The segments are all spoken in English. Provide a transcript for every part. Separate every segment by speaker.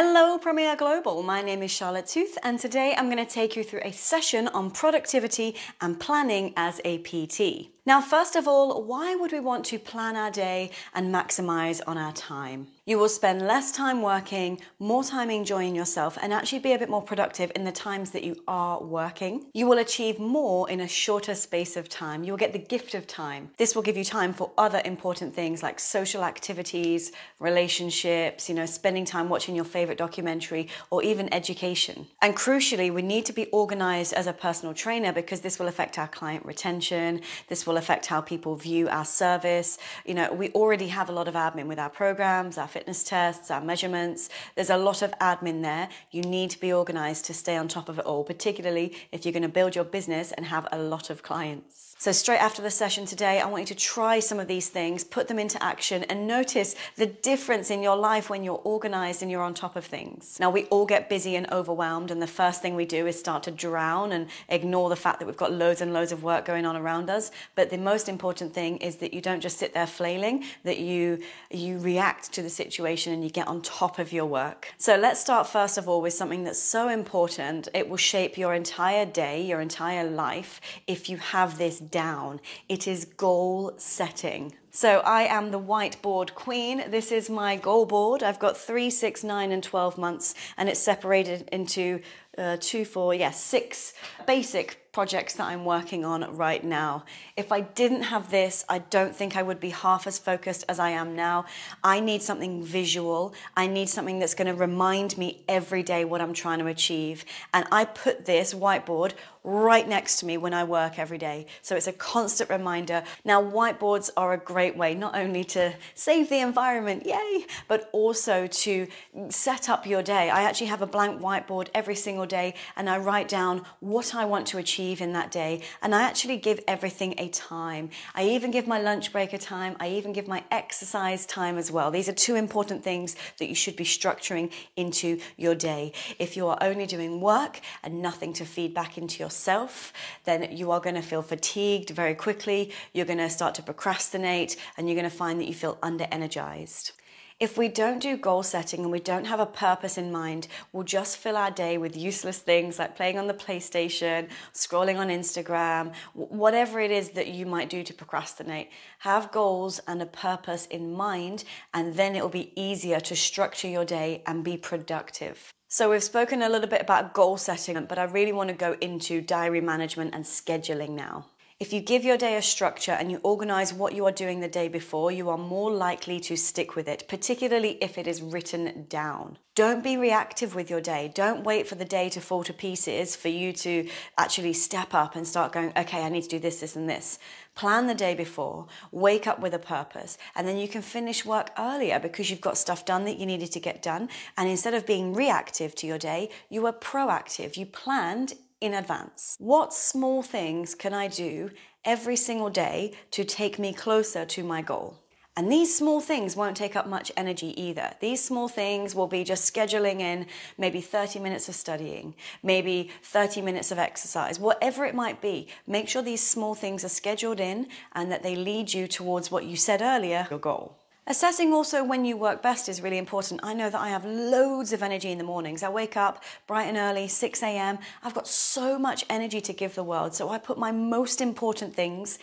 Speaker 1: Hello Premier Global, my name is Charlotte Tooth and today I'm going to take you through a session on productivity and planning as a PT. Now first of all, why would we want to plan our day and maximise on our time? You will spend less time working, more time enjoying yourself, and actually be a bit more productive in the times that you are working. You will achieve more in a shorter space of time. You will get the gift of time. This will give you time for other important things like social activities, relationships, you know, spending time watching your favorite documentary, or even education. And crucially, we need to be organized as a personal trainer because this will affect our client retention. This will affect how people view our service. You know, we already have a lot of admin with our programs, our fitness tests, our measurements. There's a lot of admin there. You need to be organized to stay on top of it all, particularly if you're going to build your business and have a lot of clients. So, straight after the session today, I want you to try some of these things, put them into action, and notice the difference in your life when you're organized and you're on top of things. Now, we all get busy and overwhelmed, and the first thing we do is start to drown and ignore the fact that we've got loads and loads of work going on around us. But the most important thing is that you don't just sit there flailing, that you, you react to the situation situation and you get on top of your work. So let's start first of all with something that's so important. It will shape your entire day, your entire life, if you have this down. It is goal setting. So I am the whiteboard queen. This is my goal board. I've got three, six, nine, and 12 months, and it's separated into uh, two, four, yes, yeah, six basic projects that I'm working on right now. If I didn't have this, I don't think I would be half as focused as I am now. I need something visual. I need something that's going to remind me every day what I'm trying to achieve. And I put this whiteboard right next to me when I work every day. So it's a constant reminder. Now, whiteboards are a great way not only to save the environment, yay, but also to set up your day. I actually have a blank whiteboard every single day and I write down what I want to achieve achieve in that day. And I actually give everything a time. I even give my lunch break a time. I even give my exercise time as well. These are two important things that you should be structuring into your day. If you are only doing work and nothing to feed back into yourself, then you are going to feel fatigued very quickly. You're going to start to procrastinate and you're going to find that you feel under energized. If we don't do goal setting and we don't have a purpose in mind, we'll just fill our day with useless things like playing on the PlayStation, scrolling on Instagram, whatever it is that you might do to procrastinate. Have goals and a purpose in mind, and then it will be easier to structure your day and be productive. So, we've spoken a little bit about goal setting, but I really want to go into diary management and scheduling now. If you give your day a structure and you organize what you are doing the day before, you are more likely to stick with it, particularly if it is written down. Don't be reactive with your day. Don't wait for the day to fall to pieces for you to actually step up and start going, okay, I need to do this, this, and this. Plan the day before, wake up with a purpose, and then you can finish work earlier because you've got stuff done that you needed to get done. And instead of being reactive to your day, you were proactive. You planned in advance. What small things can I do every single day to take me closer to my goal? And these small things won't take up much energy either. These small things will be just scheduling in maybe 30 minutes of studying, maybe 30 minutes of exercise, whatever it might be. Make sure these small things are scheduled in and that they lead you towards what you said earlier, your goal. Assessing also when you work best is really important. I know that I have loads of energy in the mornings. I wake up bright and early, 6 a.m. I've got so much energy to give the world, so I put my most important things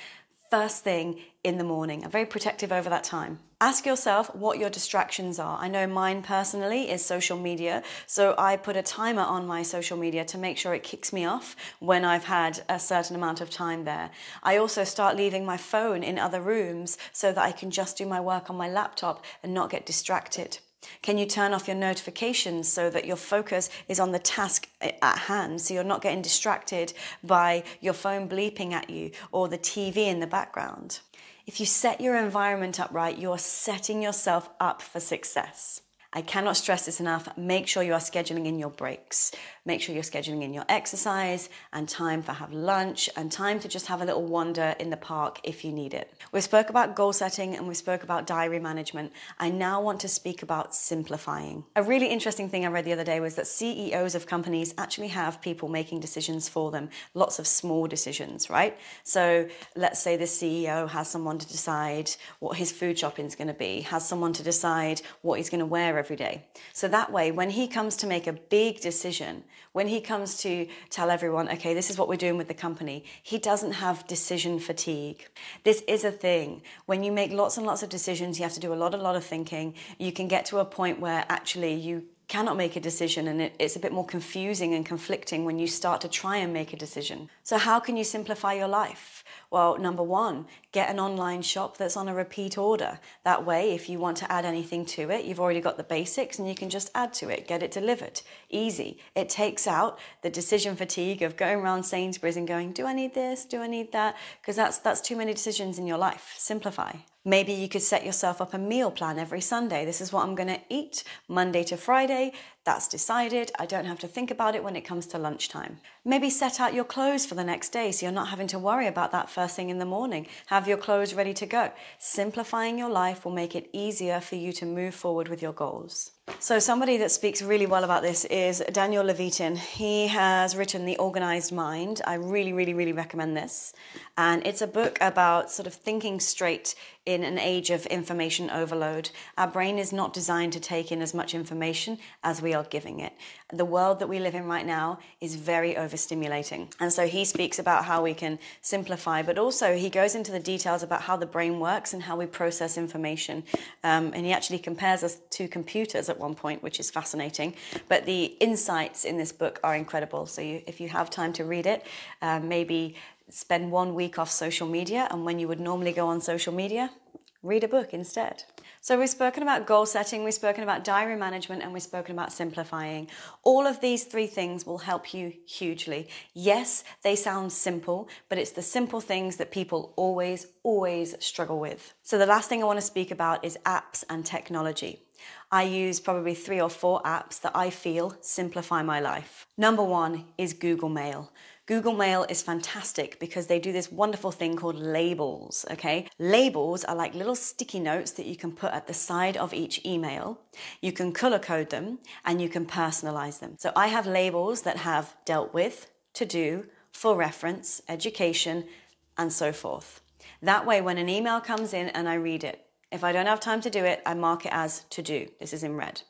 Speaker 1: first thing in the morning. I'm very protective over that time. Ask yourself what your distractions are. I know mine personally is social media, so I put a timer on my social media to make sure it kicks me off when I've had a certain amount of time there. I also start leaving my phone in other rooms so that I can just do my work on my laptop and not get distracted. Can you turn off your notifications so that your focus is on the task at hand so you're not getting distracted by your phone bleeping at you or the TV in the background? If you set your environment up right, you're setting yourself up for success. I cannot stress this enough. Make sure you are scheduling in your breaks. Make sure you're scheduling in your exercise and time for have lunch and time to just have a little wander in the park if you need it. We spoke about goal setting and we spoke about diary management. I now want to speak about simplifying. A really interesting thing I read the other day was that CEOs of companies actually have people making decisions for them, lots of small decisions, right? So let's say the CEO has someone to decide what his food shopping is going to be, has someone to decide what he's going to wear every day. So that way, when he comes to make a big decision, when he comes to tell everyone, okay, this is what we're doing with the company, he doesn't have decision fatigue. This is a thing. When you make lots and lots of decisions, you have to do a lot, a lot of thinking. You can get to a point where actually you cannot make a decision and it, it's a bit more confusing and conflicting when you start to try and make a decision. So, how can you simplify your life? Well, number one, get an online shop that's on a repeat order. That way, if you want to add anything to it, you've already got the basics and you can just add to it, get it delivered. Easy. It takes out the decision fatigue of going around Sainsbury's and going, do I need this? Do I need that? Because that's, that's too many decisions in your life. Simplify. Maybe you could set yourself up a meal plan every Sunday. This is what I'm going to eat Monday to Friday. That's decided. I don't have to think about it when it comes to lunchtime. Maybe set out your clothes for the next day so you're not having to worry about that first thing in the morning. Have your clothes ready to go. Simplifying your life will make it easier for you to move forward with your goals. So, somebody that speaks really well about this is Daniel Levitin. He has written The Organized Mind. I really, really, really recommend this. And it's a book about sort of thinking straight in an age of information overload. Our brain is not designed to take in as much information as we are giving it. The world that we live in right now is very overstimulating. And so he speaks about how we can simplify, but also he goes into the details about how the brain works and how we process information. Um, and he actually compares us to computers at one point, which is fascinating. But the insights in this book are incredible. So you, if you have time to read it, uh, maybe spend one week off social media and when you would normally go on social media, read a book instead. So we've spoken about goal setting, we've spoken about diary management, and we've spoken about simplifying. All of these three things will help you hugely. Yes, they sound simple, but it's the simple things that people always, always struggle with. So the last thing I want to speak about is apps and technology. I use probably three or four apps that I feel simplify my life. Number one is Google Mail. Google Mail is fantastic because they do this wonderful thing called labels, okay? Labels are like little sticky notes that you can put at the side of each email. You can color code them and you can personalize them. So I have labels that have dealt with, to do, for reference, education, and so forth. That way, when an email comes in and I read it, if I don't have time to do it, I mark it as to do. This is in red.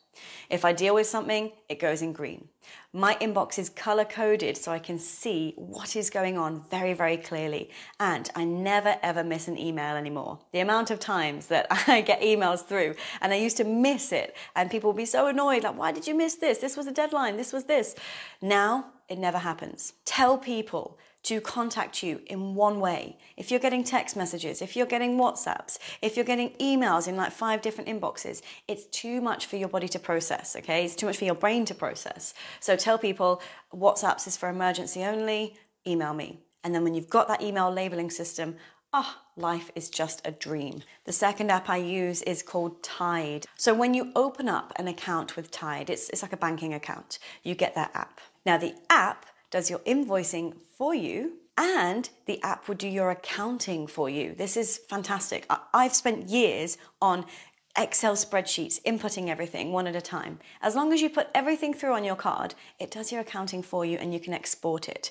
Speaker 1: If I deal with something, it goes in green. My inbox is color coded so I can see what is going on very, very clearly. And I never ever miss an email anymore. The amount of times that I get emails through and I used to miss it, and people would be so annoyed like, why did you miss this? This was a deadline, this was this. Now it never happens. Tell people to contact you in one way. If you're getting text messages, if you're getting WhatsApps, if you're getting emails in like five different inboxes, it's too much for your body to process, okay? It's too much for your brain to process. So tell people WhatsApps is for emergency only, email me. And then when you've got that email labeling system, ah, oh, life is just a dream. The second app I use is called Tide. So when you open up an account with Tide, it's, it's like a banking account, you get that app. Now, the app does your invoicing for you and the app will do your accounting for you. This is fantastic. I've spent years on Excel spreadsheets, inputting everything one at a time. As long as you put everything through on your card, it does your accounting for you and you can export it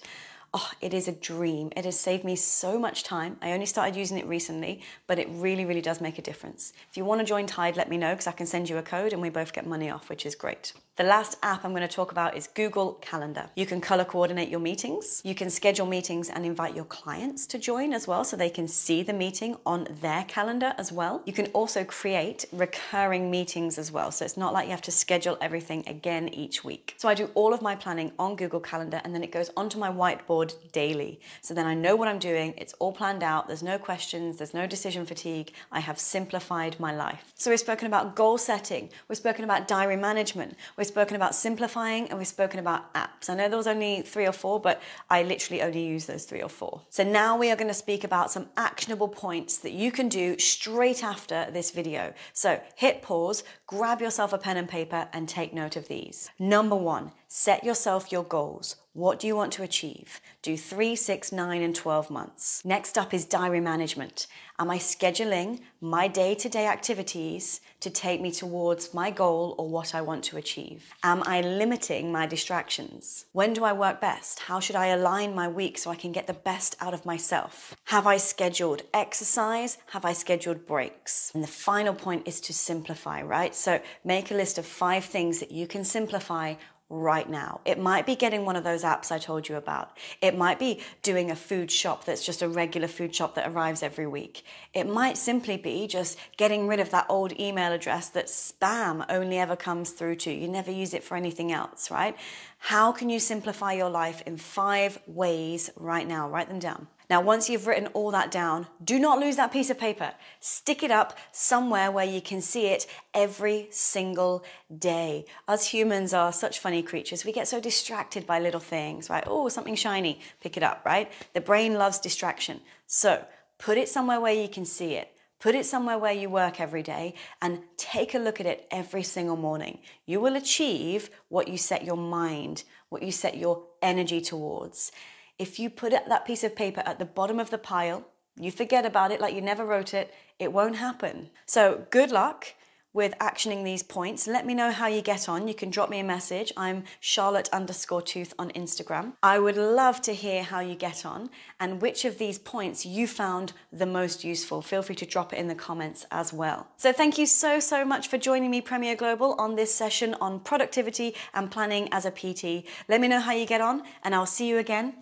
Speaker 1: oh, it is a dream. It has saved me so much time. I only started using it recently, but it really, really does make a difference. If you want to join Tide, let me know because I can send you a code and we both get money off, which is great. The last app I'm going to talk about is Google Calendar. You can color coordinate your meetings. You can schedule meetings and invite your clients to join as well so they can see the meeting on their calendar as well. You can also create recurring meetings as well. So it's not like you have to schedule everything again each week. So I do all of my planning on Google Calendar and then it goes onto my whiteboard daily. So then I know what I'm doing, it's all planned out, there's no questions, there's no decision fatigue. I have simplified my life. So we've spoken about goal setting, we've spoken about diary management, we've spoken about simplifying, and we've spoken about apps. I know there was only three or four, but I literally only use those three or four. So now we are going to speak about some actionable points that you can do straight after this video. So hit pause, grab yourself a pen and paper, and take note of these. Number one, set yourself your goals what do you want to achieve? Do three, six, nine, and 12 months. Next up is diary management. Am I scheduling my day to day activities to take me towards my goal or what I want to achieve? Am I limiting my distractions? When do I work best? How should I align my week so I can get the best out of myself? Have I scheduled exercise? Have I scheduled breaks? And the final point is to simplify, right? So make a list of five things that you can simplify right now. It might be getting one of those apps I told you about. It might be doing a food shop that's just a regular food shop that arrives every week. It might simply be just getting rid of that old email address that spam only ever comes through to. You never use it for anything else, right? How can you simplify your life in five ways right now? Write them down. Now, once you've written all that down, do not lose that piece of paper. Stick it up somewhere where you can see it every single day. Us humans are such funny creatures. We get so distracted by little things, right? Oh, something shiny, pick it up, right? The brain loves distraction. So put it somewhere where you can see it. Put it somewhere where you work every day and take a look at it every single morning. You will achieve what you set your mind, what you set your energy towards. If you put that piece of paper at the bottom of the pile, you forget about it like you never wrote it, it won't happen. So, good luck with actioning these points. Let me know how you get on. You can drop me a message. I'm Charlotte underscore tooth on Instagram. I would love to hear how you get on and which of these points you found the most useful. Feel free to drop it in the comments as well. So thank you so, so much for joining me, Premier Global, on this session on productivity and planning as a PT. Let me know how you get on and I'll see you again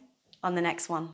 Speaker 1: on the next one.